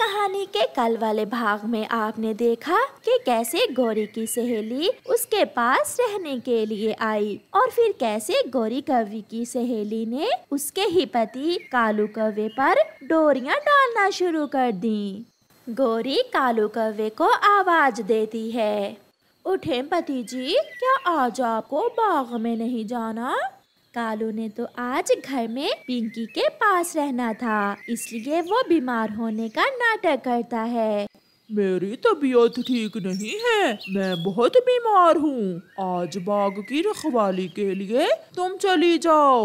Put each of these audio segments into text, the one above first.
कहानी के कल वाले भाग में आपने देखा कि कैसे गौरी की सहेली उसके पास रहने के लिए आई और फिर कैसे गौरी कवि की सहेली ने उसके ही पति कालू कवे पर डोरियां डालना शुरू कर दी गौरी कालू कवे को आवाज देती है उठे पति जी क्या आज आपको बाग में नहीं जाना कालू ने तो आज घर में पिंकी के पास रहना था इसलिए वो बीमार होने का नाटक करता है मेरी तबीयत ठीक नहीं है मैं बहुत बीमार हूँ आज बाग की रखवाली के लिए तुम चली जाओ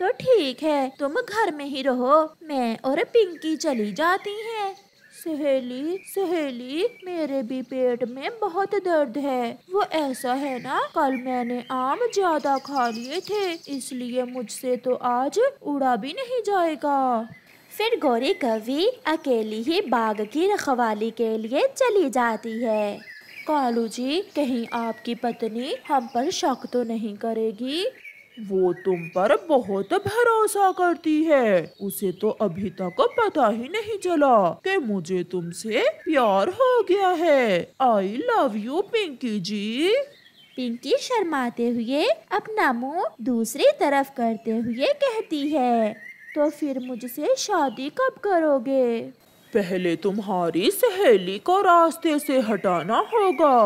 तो ठीक है तुम घर में ही रहो मैं और पिंकी चली जाती हैं सहेली सहेली मेरे भी पेट में बहुत दर्द है वो ऐसा है ना कल मैंने आम ज्यादा खा लिए थे इसलिए मुझसे तो आज उड़ा भी नहीं जाएगा फिर गौरी कवि अकेली ही बाग की रखवाली के लिए चली जाती है कालू जी कहीं आपकी पत्नी हम पर शक तो नहीं करेगी वो तुम पर बहुत भरोसा करती है उसे तो अभी तक पता ही नहीं चला कि मुझे तुमसे प्यार हो गया है I love you Pinky ji Pinky शर्माते हुए अपना मुंह दूसरी तरफ करते हुए कहती है तो फिर मुझसे शादी कब करोगे पहले तुम्हारी सहेली को रास्ते से हटाना होगा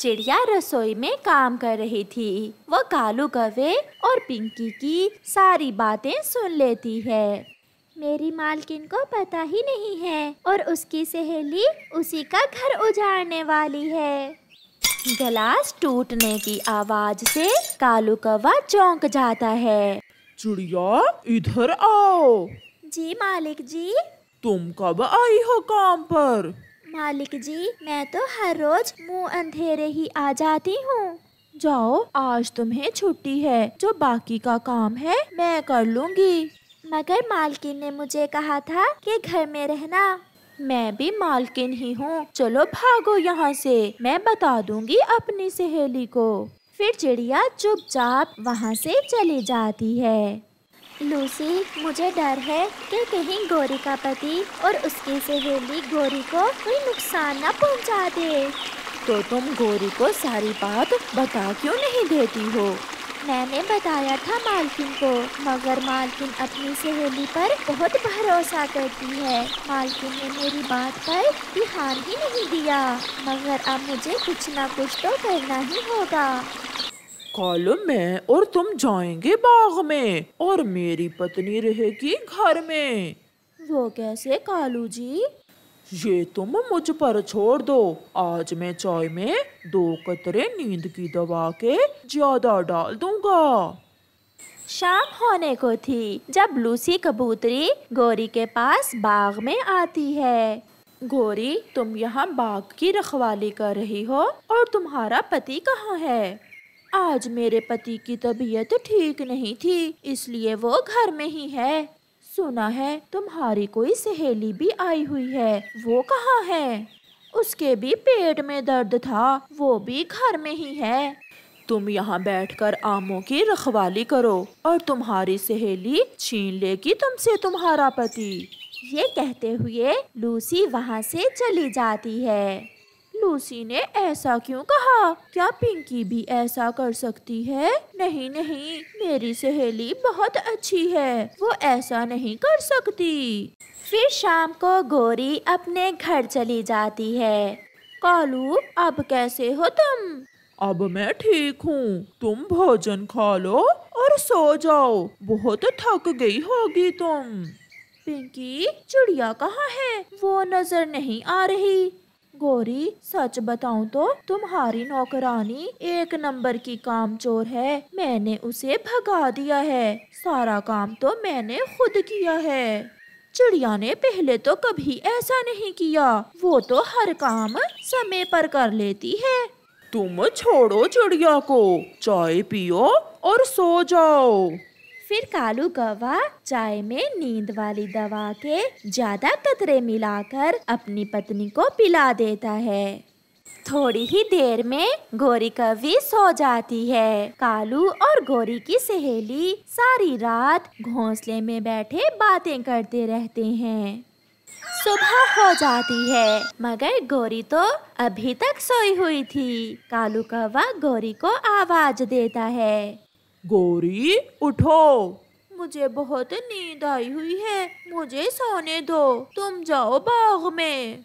चिड़िया रसोई में काम कर रही थी वो कालू कवे और पिंकी की सारी बातें सुन लेती है मेरी मालकिन को पता ही नहीं है और उसकी सहेली उसी का घर उजाड़ने वाली है ग्लास टूटने की आवाज से कालू कवा चौंक जाता है चिड़िया इधर आओ जी मालिक जी तुम कब आई हो काम पर मालिक जी मैं तो हर रोज मुंह अंधेरे ही आ जाती हूँ जाओ आज तुम्हें छुट्टी है जो बाकी का काम है मैं कर लूँगी मगर मालकिन ने मुझे कहा था कि घर में रहना मैं भी मालकिन ही हूँ चलो भागो यहाँ से मैं बता दूंगी अपनी सहेली को फिर चिड़िया चुपचाप वहाँ से चली जाती है लूसी मुझे डर है कि कहीं गौरी का पति और उसकी सहेली गौरी को कोई नुकसान न पहुंचा दे तो तुम गौरी को सारी बात बता क्यों नहीं देती हो मैंने बताया था मालकिन को मगर मालकिन अपनी सहेली पर बहुत भरोसा करती है मालकिन ने मेरी बात पर ध्यान ही नहीं दिया मगर अब मुझे कुछ ना कुछ तो करना ही होगा कॉलम में और तुम जाएंगे बाग में और मेरी पत्नी रहेगी घर में वो कैसे कालू जी ये तुम मुझ पर छोड़ दो आज मैं चाय में दो कतरे नींद की दवा के ज्यादा डाल दूंगा शाम होने को थी जब लूसी कबूतरी गौरी के पास बाग में आती है गौरी तुम यहाँ बाग की रखवाली कर रही हो और तुम्हारा पति कहाँ है आज मेरे पति की तबीयत ठीक नहीं थी इसलिए वो घर में ही है सुना है तुम्हारी कोई सहेली भी आई हुई है वो कहाँ है उसके भी पेट में दर्द था वो भी घर में ही है तुम यहाँ बैठकर आमों की रखवाली करो और तुम्हारी सहेली छीन लेगी तुमसे तुम्हारा पति ये कहते हुए लूसी वहाँ से चली जाती है लूसी ने ऐसा क्यों कहा क्या पिंकी भी ऐसा कर सकती है नहीं नहीं मेरी सहेली बहुत अच्छी है वो ऐसा नहीं कर सकती फिर शाम को गोरी अपने घर चली जाती है कालू अब कैसे हो तुम अब मैं ठीक हूँ तुम भोजन खा लो और सो जाओ बहुत थक गई होगी तुम पिंकी चिड़िया कहाँ है वो नजर नहीं आ रही गोरी सच बताऊं तो तुम्हारी नौकरानी एक नंबर की काम चोर है मैंने उसे भगा दिया है सारा काम तो मैंने खुद किया है चिड़िया ने पहले तो कभी ऐसा नहीं किया वो तो हर काम समय पर कर लेती है तुम छोड़ो चिड़िया को चाय पियो और सो जाओ फिर कालू कौवा चाय में नींद वाली दवा के ज्यादा कतरे मिलाकर अपनी पत्नी को पिला देता है थोड़ी ही देर में गोरी कवि सो जाती है कालू और गोरी की सहेली सारी रात घोंसले में बैठे बातें करते रहते हैं सुबह हो जाती है मगर गोरी तो अभी तक सोई हुई थी कालू कौवा गोरी को आवाज देता है गोरी उठो मुझे बहुत नींद आई हुई है मुझे सोने दो तुम जाओ बाग में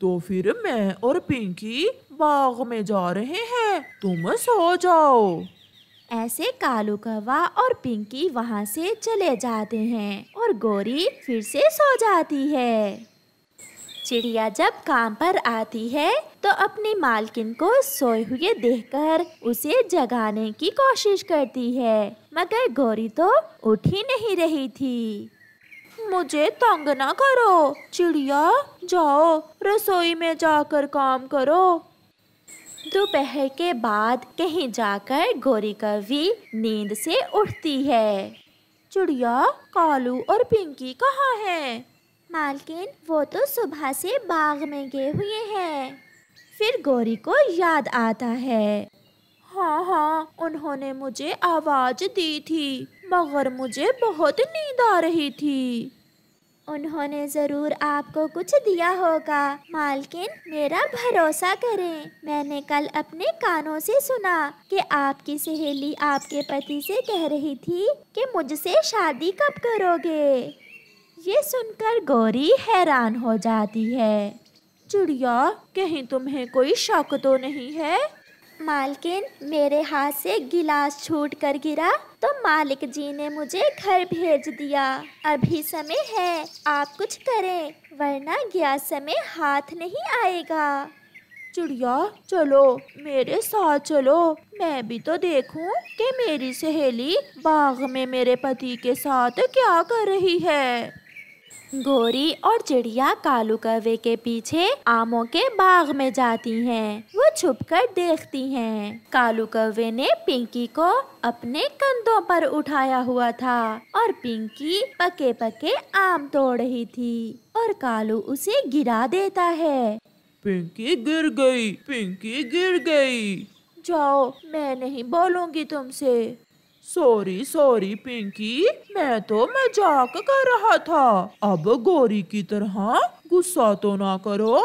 तो फिर मैं और पिंकी बाग में जा रहे हैं तुम सो जाओ ऐसे कालू कवा और पिंकी वहाँ से चले जाते हैं और गोरी फिर से सो जाती है चिड़िया जब काम पर आती है तो अपनी मालकिन को सोए हुए देखकर उसे जगाने की कोशिश करती है मगर गौरी तो उठ ही नहीं रही थी मुझे तंग ना करो चिड़िया जाओ रसोई में जाकर काम करो दोपहर के बाद कहीं जाकर गौरी कवि नींद से उठती है चिड़िया कालू और पिंकी कहाँ हैं? मालकिन वो तो सुबह से बाग में गए हुए हैं फिर गौरी को याद आता है हाँ हाँ उन्होंने मुझे आवाज़ दी थी मगर मुझे बहुत नींद आ रही थी उन्होंने ज़रूर आपको कुछ दिया होगा मालकिन मेरा भरोसा करें मैंने कल अपने कानों से सुना कि आपकी सहेली आपके पति से कह रही थी कि मुझसे शादी कब करोगे ये सुनकर गौरी हैरान हो जाती है चिड़िया कहीं तुम्हें कोई शक तो नहीं है मालकिन मेरे हाथ से गिलास छूट कर गिरा तो मालिक जी ने मुझे घर भेज दिया अभी समय है आप कुछ करें वरना गया समय हाथ नहीं आएगा चिड़िया चलो मेरे साथ चलो मैं भी तो देखूं कि मेरी सहेली बाग में मेरे पति के साथ क्या कर रही है गोरी और चिड़िया कालू कवे के पीछे आमों के बाग में जाती हैं। वो छुपकर देखती हैं। कालू कवे ने पिंकी को अपने कंधों पर उठाया हुआ था और पिंकी पके पके आम तोड़ रही थी और कालू उसे गिरा देता है पिंकी गिर गई, पिंकी गिर गई। जाओ मैं नहीं बोलूँगी तुमसे सॉरी सॉरी पिंकी मैं तो मजाक कर रहा था अब गोरी की तरह गुस्सा तो ना करो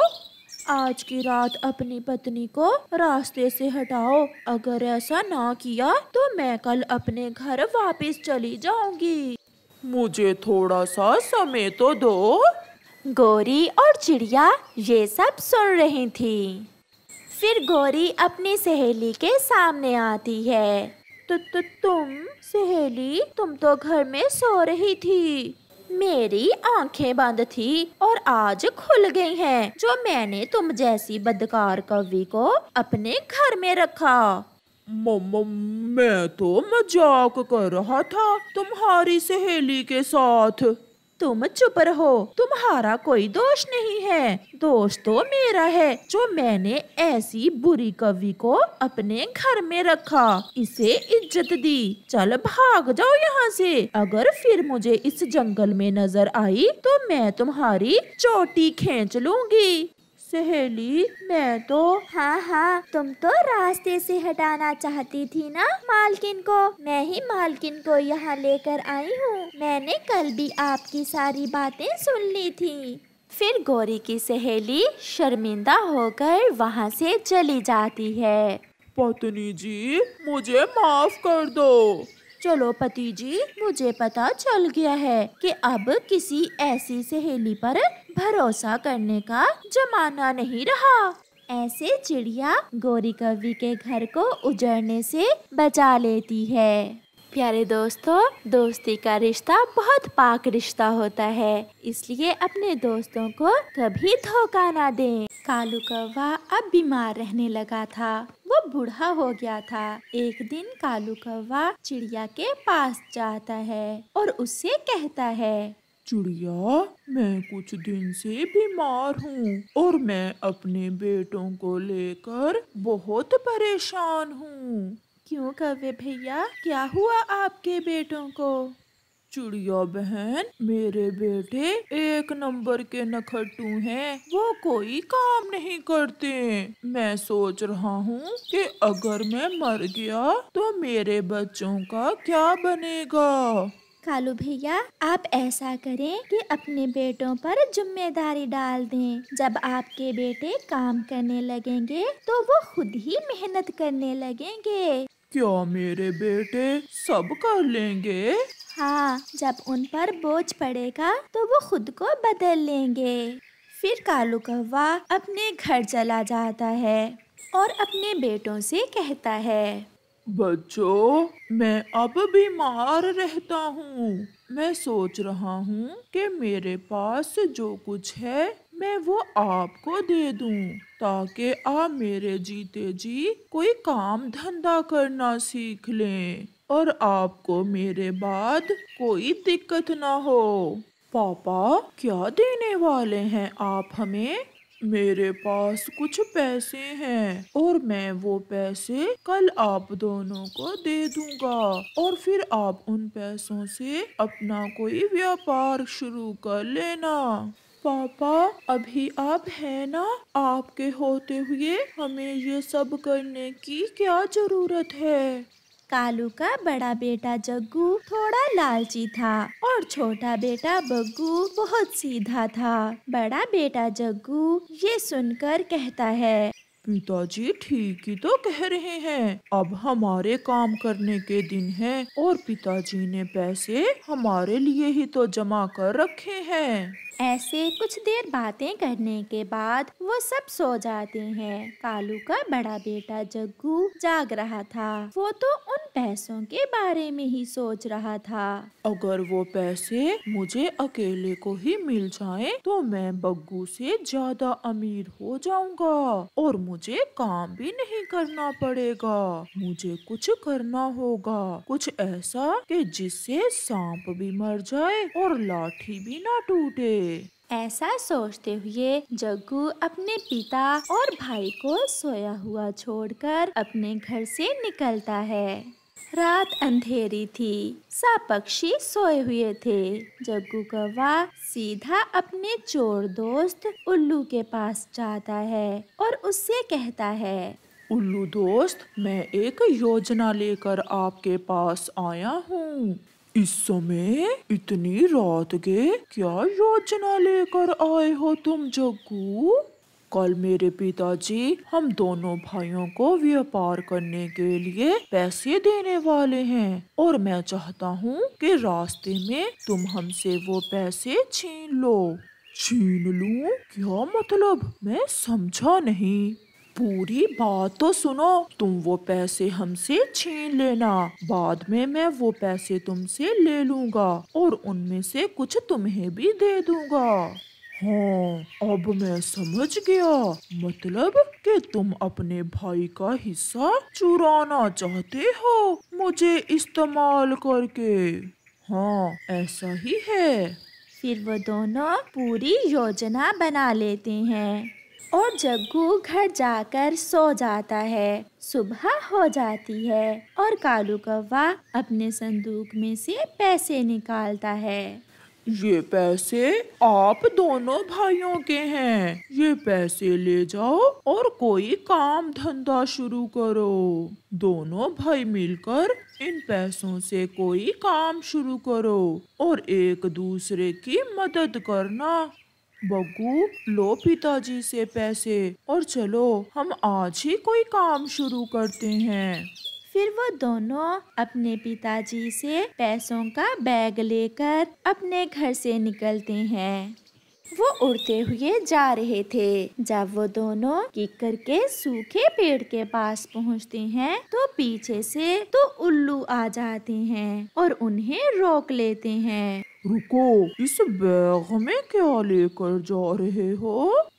आज की रात अपनी पत्नी को रास्ते से हटाओ अगर ऐसा ना किया तो मैं कल अपने घर वापस चली जाऊंगी मुझे थोड़ा सा समय तो दो गोरी और चिड़िया ये सब सुन रही थी फिर गोरी अपनी सहेली के सामने आती है तु, तो, तु, तो तुम सहेली तुम तो घर में सो रही थी मेरी आंखें बंद थी और आज खुल गई हैं जो मैंने तुम जैसी बदकार कवि को अपने घर में रखा मैं तो मजाक कर रहा था तुम्हारी सहेली के साथ तुम चुप रहो तुम्हारा कोई दोष नहीं है दोष तो मेरा है जो मैंने ऐसी बुरी कवि को अपने घर में रखा इसे इज्जत दी चल भाग जाओ यहाँ से अगर फिर मुझे इस जंगल में नजर आई तो मैं तुम्हारी चोटी खेच लूंगी सहेली मैं तो हाँ हाँ तुम तो रास्ते से हटाना चाहती थी ना मालकिन को मैं ही मालकिन को यहाँ लेकर आई हूँ मैंने कल भी आपकी सारी बातें सुन ली थी फिर गौरी की सहेली शर्मिंदा होकर वहाँ से चली जाती है पत्नी जी मुझे माफ कर दो चलो पति जी मुझे पता चल गया है कि अब किसी ऐसी सहेली पर भरोसा करने का जमाना नहीं रहा ऐसे चिड़िया गौरी कवि के घर को उजड़ने से बचा लेती है प्यारे दोस्तों दोस्ती का रिश्ता बहुत पाक रिश्ता होता है इसलिए अपने दोस्तों को कभी धोखा ना दें। कालू कौवा अब बीमार रहने लगा था वो बूढ़ा हो गया था एक दिन कालू कौवा चिड़िया के पास जाता है और उससे कहता है चिड़िया मैं कुछ दिन से बीमार हूँ और मैं अपने बेटों को लेकर बहुत परेशान हूँ क्यों कवे भैया क्या हुआ आपके बेटों को चिड़िया बहन मेरे बेटे एक नंबर के नखट्टू हैं वो कोई काम नहीं करते मैं सोच रहा हूँ कि अगर मैं मर गया तो मेरे बच्चों का क्या बनेगा कालू भैया आप ऐसा करें कि अपने बेटों पर जिम्मेदारी डाल दें जब आपके बेटे काम करने लगेंगे तो वो खुद ही मेहनत करने लगेंगे क्या मेरे बेटे सब कर लेंगे हाँ जब उन पर बोझ पड़ेगा तो वो खुद को बदल लेंगे फिर कालू कौवा अपने घर चला जाता है और अपने बेटों से कहता है बच्चों मैं अब बीमार रहता हूँ मैं सोच रहा हूँ कि मेरे पास जो कुछ है मैं वो आपको दे दूँ ताकि आप मेरे जीते जी कोई काम धंधा करना सीख लें और आपको मेरे बाद कोई दिक्कत ना हो पापा क्या देने वाले हैं आप हमें मेरे पास कुछ पैसे हैं और मैं वो पैसे कल आप दोनों को दे दूंगा और फिर आप उन पैसों से अपना कोई व्यापार शुरू कर लेना पापा अभी आप है ना आपके होते हुए हमें ये सब करने की क्या जरूरत है कालू का बड़ा बेटा जग्गू थोड़ा लालची था और छोटा बेटा बग्गू बहुत सीधा था बड़ा बेटा जग्गू ये सुनकर कहता है पिताजी ठीक ही तो कह रहे हैं अब हमारे काम करने के दिन है और पिताजी ने पैसे हमारे लिए ही तो जमा कर रखे हैं ऐसे कुछ देर बातें करने के बाद वो सब सो जाते हैं कालू का बड़ा बेटा जग्गू जाग रहा था वो तो उन पैसों के बारे में ही सोच रहा था अगर वो पैसे मुझे अकेले को ही मिल जाएं तो मैं बग्गू से ज्यादा अमीर हो जाऊंगा और मुझे मुझे काम भी नहीं करना पड़ेगा मुझे कुछ करना होगा कुछ ऐसा कि जिससे सांप भी मर जाए और लाठी भी ना टूटे ऐसा सोचते हुए जग्गू अपने पिता और भाई को सोया हुआ छोड़कर अपने घर से निकलता है रात अंधेरी थी सब पक्षी सोए हुए थे जग्गू कौवा सीधा अपने चोर दोस्त उल्लू के पास जाता है और उससे कहता है उल्लू दोस्त मैं एक योजना लेकर आपके पास आया हूँ इस समय इतनी रात के क्या योजना लेकर आए हो तुम जग्गू कल मेरे पिताजी हम दोनों भाइयों को व्यापार करने के लिए पैसे देने वाले हैं और मैं चाहता हूँ कि रास्ते में तुम हमसे वो पैसे छीन लो छीन लू क्या मतलब मैं समझा नहीं पूरी बात तो सुनो तुम वो पैसे हमसे छीन लेना बाद में मैं वो पैसे तुमसे ले लूंगा और उनमें से कुछ तुम्हें भी दे दूंगा हाँ अब मैं समझ गया मतलब कि तुम अपने भाई का हिस्सा चुराना चाहते हो मुझे इस्तेमाल करके हाँ ऐसा ही है फिर वो दोनों पूरी योजना बना लेते हैं और जग्गू घर जाकर सो जाता है सुबह हो जाती है और कालू कौवा अपने संदूक में से पैसे निकालता है ये पैसे आप दोनों भाइयों के हैं ये पैसे ले जाओ और कोई काम धंधा शुरू करो दोनों भाई मिलकर इन पैसों से कोई काम शुरू करो और एक दूसरे की मदद करना बग्गू लो पिताजी से पैसे और चलो हम आज ही कोई काम शुरू करते हैं फिर वो दोनों अपने पिताजी से पैसों का बैग लेकर अपने घर से निकलते हैं वो उड़ते हुए जा रहे थे जब वो दोनों किकर के सूखे पेड़ के पास पहुंचते हैं तो पीछे से तो उल्लू आ जाते हैं और उन्हें रोक लेते हैं रुको इस बैग में क्या लेकर जा रहे हो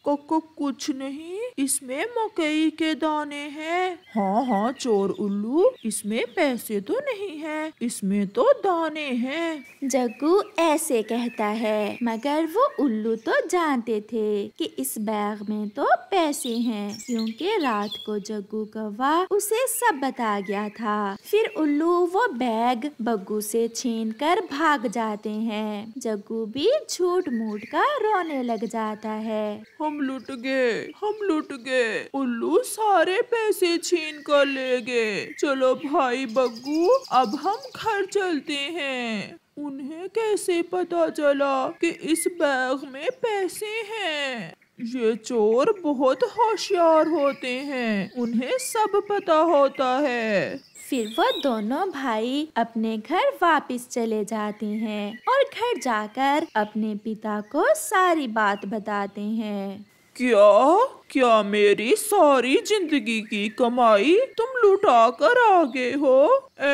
कक्को कुछ नहीं इसमें मकई के दाने हैं हाँ हाँ चोर उल्लू इसमें पैसे तो नहीं है इसमें तो दाने हैं जग्गू ऐसे कहता है मगर वो उल्लू तो जानते थे कि इस बैग में तो पैसे हैं क्योंकि रात को जग्गू कौवा उसे सब बता गया था फिर उल्लू वो बैग बग्गू से छीन कर भाग जाते हैं है जग्गू भी झूठ मूठ का रोने लग जाता है हम लुट गए हम लुट गए उल्लू सारे पैसे छीन कर ले गए चलो भाई बग्गू अब हम घर चलते हैं उन्हें कैसे पता चला कि इस बैग में पैसे हैं ये चोर बहुत होशियार होते हैं उन्हें सब पता होता है फिर वो दोनों भाई अपने घर वापस चले जाते हैं और घर जाकर अपने पिता को सारी बात बताते हैं क्या क्या मेरी सारी जिंदगी की कमाई तुम लुटा कर आ गए हो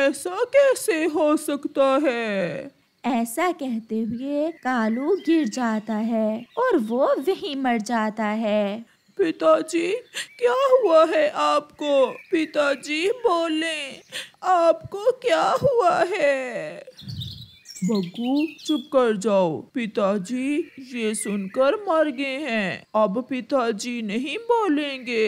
ऐसा कैसे हो सकता है ऐसा कहते हुए कालू गिर जाता है और वो वहीं मर जाता है पिताजी क्या हुआ है आपको पिताजी बोले आपको क्या हुआ है बग्गू चुप कर जाओ पिताजी ये सुनकर मर गए हैं अब पिताजी नहीं बोलेंगे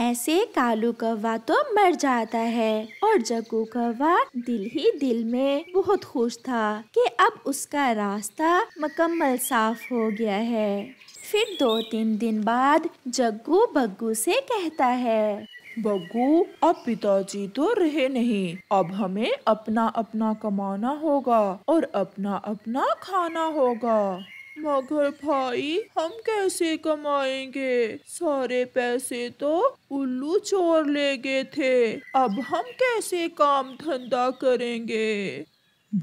ऐसे कालू कौवा तो मर जाता है और जग्गू कौवा दिल ही दिल में बहुत खुश था कि अब उसका रास्ता मुकम्मल साफ हो गया है फिर दो तीन दिन बाद जग्गू बग्गू से कहता है बग्गू अब पिताजी तो रहे नहीं अब हमें अपना अपना कमाना होगा और अपना अपना खाना होगा मगर भाई हम कैसे कमाएंगे सारे पैसे तो उल्लू चोर ले गए थे अब हम कैसे काम धंधा करेंगे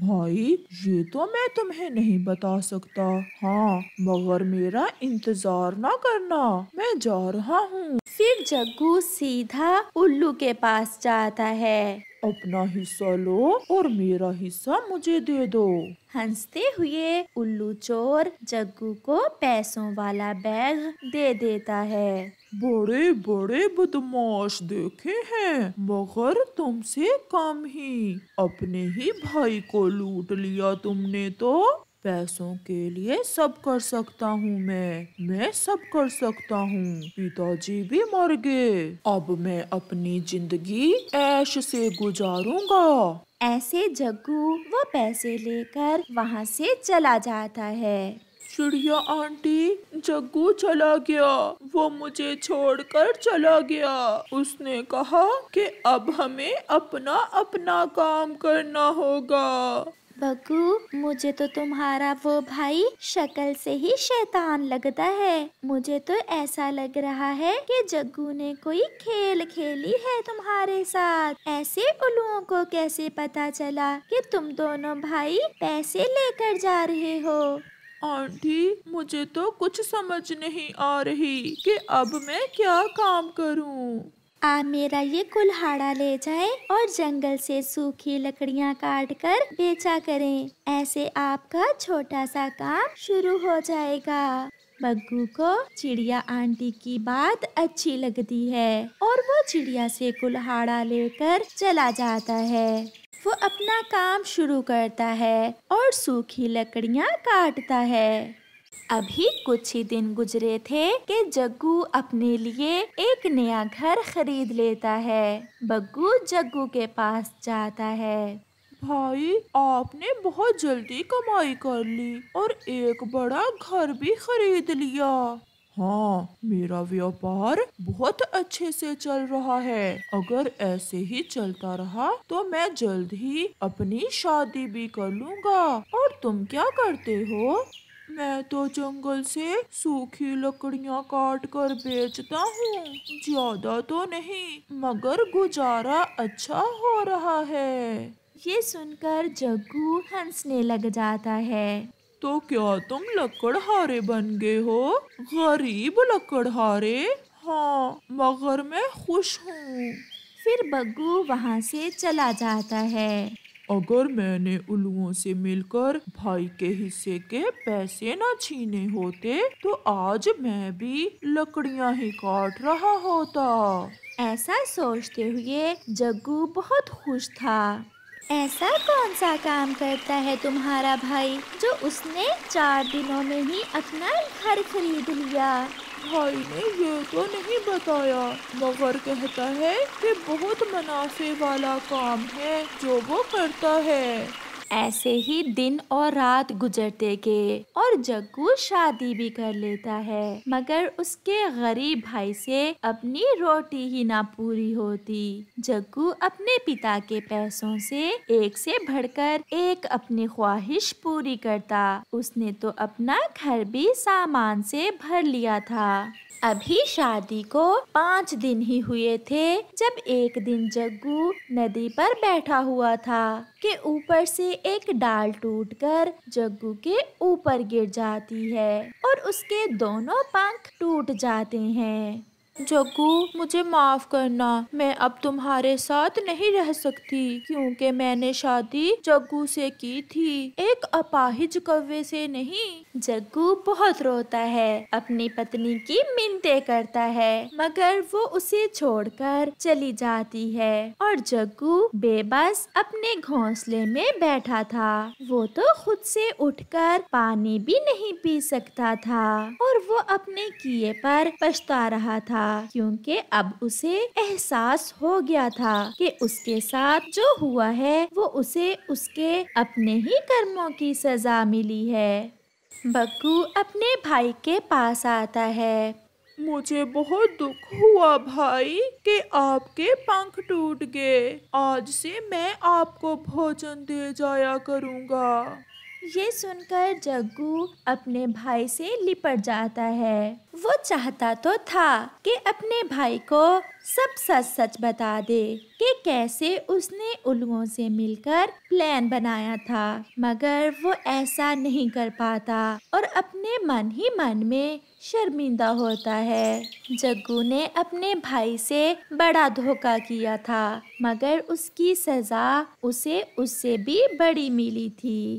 भाई ये तो मैं तुम्हें नहीं बता सकता हाँ मगर मेरा इंतजार ना करना मैं जा रहा हूँ फिर जग्गू सीधा उल्लू के पास जाता है अपना हिस्सा लो और मेरा हिस्सा मुझे दे दो हंसते हुए उल्लू चोर जग्गू को पैसों वाला बैग दे देता है बड़े बड़े बदमाश देखे हैं मगर तुमसे कम ही अपने ही भाई को लूट लिया तुमने तो पैसों के लिए सब कर सकता हूँ मैं मैं सब कर सकता हूँ पिताजी भी मर गए अब मैं अपनी जिंदगी ऐश से गुजारूंगा ऐसे जग्गू वो पैसे लेकर वहाँ से चला जाता है चिड़िया आंटी जग्गू चला गया वो मुझे छोड़कर चला गया उसने कहा कि अब हमें अपना अपना काम करना होगा बग्गू मुझे तो तुम्हारा वो भाई शक्ल से ही शैतान लगता है मुझे तो ऐसा लग रहा है कि जग्गू ने कोई खेल खेली है तुम्हारे साथ ऐसे उल्लुओं को कैसे पता चला कि तुम दोनों भाई पैसे लेकर जा रहे हो आंटी मुझे तो कुछ समझ नहीं आ रही कि अब मैं क्या काम करूं। आप मेरा ये कुल्हाड़ा ले जाए और जंगल से सूखी लकड़ियाँ काट कर बेचा करें ऐसे आपका छोटा सा काम शुरू हो जाएगा बग्गू को चिड़िया आंटी की बात अच्छी लगती है और वो चिड़िया से कुल्हाड़ा लेकर चला जाता है वो अपना काम शुरू करता है और सूखी लकड़ियाँ काटता है अभी कुछ ही दिन गुजरे थे कि जग्गू अपने लिए एक नया घर खरीद लेता है बग्गू जग्गू के पास जाता है भाई आपने बहुत जल्दी कमाई कर ली और एक बड़ा घर भी खरीद लिया हाँ मेरा व्यापार बहुत अच्छे से चल रहा है अगर ऐसे ही चलता रहा तो मैं जल्द ही अपनी शादी भी कर लूँगा और तुम क्या करते हो मैं तो जंगल से सूखी लकड़ियाँ काट कर बेचता हूँ ज्यादा तो नहीं मगर गुजारा अच्छा हो रहा है ये सुनकर जग्गू हंसने लग जाता है तो क्या तुम लकड़हारे बन गए हो गरीब लकड़हारे हाँ मगर मैं खुश हूँ फिर बग्गू वहाँ से चला जाता है अगर मैंने उल्लुओं से मिलकर भाई के हिस्से के पैसे न छीने होते तो आज मैं भी लकड़ियाँ ही काट रहा होता ऐसा सोचते हुए जग्गू बहुत खुश था ऐसा कौन सा काम करता है तुम्हारा भाई जो उसने चार दिनों में ही अपना घर खरीद लिया भाई ने ये तो नहीं बताया मगर कहता है कि बहुत मुनाफे वाला काम है जो वो करता है ऐसे ही दिन और रात गुजरते गए और जग्गू शादी भी कर लेता है मगर उसके गरीब भाई से अपनी रोटी ही ना पूरी होती जग्गू अपने पिता के पैसों से एक से भरकर एक अपनी ख्वाहिश पूरी करता उसने तो अपना घर भी सामान से भर लिया था अभी शादी को पाँच दिन ही हुए थे जब एक दिन जग्गू नदी पर बैठा हुआ था कि ऊपर से एक डाल टूटकर जग्गू के ऊपर गिर जाती है और उसके दोनों पंख टूट जाते हैं जग्गू मुझे माफ करना मैं अब तुम्हारे साथ नहीं रह सकती क्योंकि मैंने शादी जग्गू से की थी एक अपाहिज कव्वे से नहीं जग्गू बहुत रोता है अपनी पत्नी की मिनते करता है मगर वो उसे छोड़कर चली जाती है और जग्गू बेबस अपने घोंसले में बैठा था वो तो खुद से उठकर पानी भी नहीं पी सकता था और वो अपने किए पर पछता रहा था था क्योंकि अब उसे एहसास हो गया था कि उसके साथ जो हुआ है वो उसे उसके अपने ही कर्मों की सजा मिली है बक्कू अपने भाई के पास आता है मुझे बहुत दुख हुआ भाई कि आपके पंख टूट गए आज से मैं आपको भोजन दे जाया करूँगा ये सुनकर जग्गू अपने भाई से लिपट जाता है वो चाहता तो था कि अपने भाई को सब सच सच बता दे कि कैसे उसने उल्लुओं से मिलकर प्लान बनाया था मगर वो ऐसा नहीं कर पाता और अपने मन ही मन में शर्मिंदा होता है जग्गू ने अपने भाई से बड़ा धोखा किया था मगर उसकी सजा उसे उससे भी बड़ी मिली थी